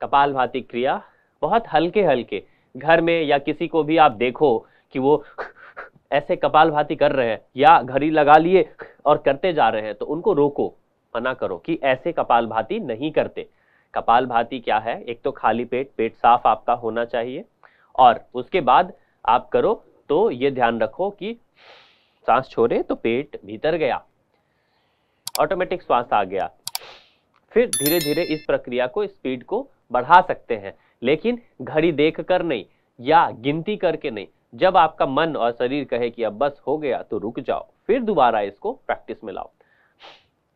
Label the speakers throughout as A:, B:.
A: कपाल भाती क्रिया बहुत हल्के हल्के घर में या किसी को भी आप देखो कि वो ऐसे कपाल भाती कर रहे हैं या घड़ी लगा लिए और करते जा रहे हैं तो उनको रोको मना करो कि ऐसे कपाल भाती नहीं करते कपाल भाती क्या है एक तो खाली पेट पेट साफ आपका होना चाहिए और उसके बाद आप करो तो ये ध्यान रखो कि सांस छोड़े तो पेट भीतर गया ऑटोमेटिक श्वास आ गया फिर धीरे धीरे इस प्रक्रिया को स्पीड को बढ़ा सकते हैं लेकिन घड़ी देख कर नहीं या गिनती करके नहीं जब आपका मन और शरीर कहे कि अब बस हो गया तो रुक जाओ फिर दोबारा इसको प्रैक्टिस में लाओ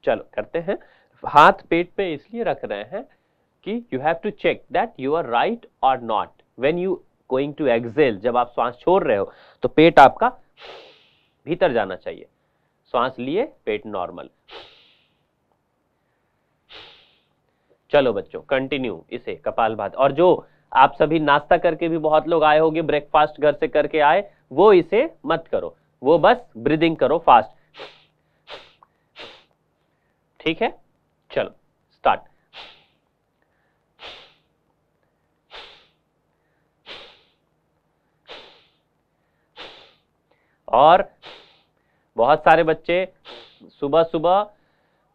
A: चलो करते हैं हाथ पेट पे इसलिए रख रहे हैं कि you have to check that you are right और not when you going to excel जब आप श्वास छोड़ रहे हो तो पेट आपका भीतर जाना चाहिए श्वास लिए पेट नॉर्मल चलो बच्चों कंटिन्यू इसे कपाल भात और जो आप सभी नाश्ता करके भी बहुत लोग आए होंगे ब्रेकफास्ट घर से करके आए वो इसे मत करो वो बस ब्रीदिंग करो फास्ट ठीक है चलो स्टार्ट और बहुत सारे बच्चे सुबह सुबह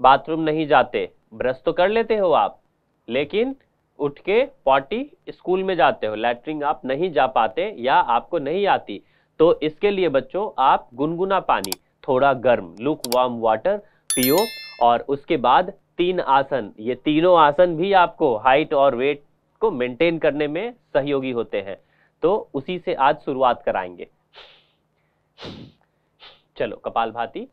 A: बाथरूम नहीं जाते ब्रश तो कर लेते हो आप लेकिन उठ के पॉटी स्कूल में जाते हो लैटरिंग आप नहीं जा पाते या आपको नहीं आती तो इसके लिए बच्चों आप गुनगुना पानी थोड़ा गर्म लुक वार्म वाटर पियो और उसके बाद तीन आसन ये तीनों आसन भी आपको हाइट और वेट को मेंटेन करने में सहयोगी होते हैं तो उसी से आज शुरुआत कराएंगे चलो कपाल भाती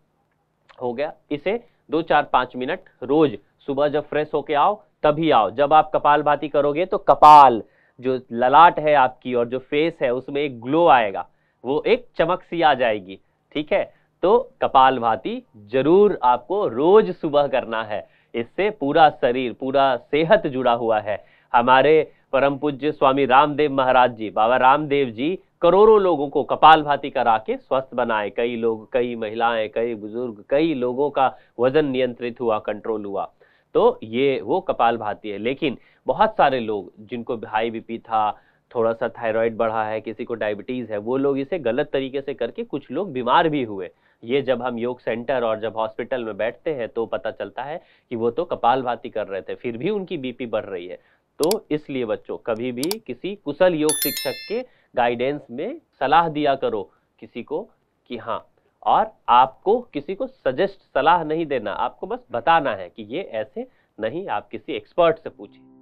A: हो गया इसे दो चार पांच मिनट रोज सुबह जब फ्रेश होके आओ तभी आओ जब आप कपाल भाती करोगे तो कपाल जो ललाट है आपकी और जो फेस है उसमें एक ग्लो आएगा वो एक चमक सी आ जाएगी ठीक है तो कपाल भाती जरूर आपको रोज सुबह करना है इससे पूरा शरीर पूरा सेहत जुड़ा हुआ है हमारे परम पूज्य स्वामी रामदेव महाराज जी बाबा रामदेव जी करोड़ों लोगों को कपाल भाती करा के स्वस्थ बनाए कई लोग कई महिलाएं कई बुजुर्ग कई लोगों का वजन नियंत्रित हुआ कंट्रोल हुआ तो ये वो कपाल भाती है लेकिन बहुत सारे लोग जिनको हाई बीपी था थोड़ा सा थायराइड बढ़ा है किसी को डायबिटीज़ है वो लोग इसे गलत तरीके से करके कुछ लोग बीमार भी हुए ये जब हम योग सेंटर और जब हॉस्पिटल में बैठते हैं तो पता चलता है कि वो तो कपाल भाती कर रहे थे फिर भी उनकी बीपी बढ़ रही है तो इसलिए बच्चों कभी भी किसी कुशल योग शिक्षक के गाइडेंस में सलाह दिया करो किसी को कि हाँ और आपको किसी को सजेस्ट सलाह नहीं देना आपको बस बताना है कि ये ऐसे नहीं आप किसी एक्सपर्ट से पूछिए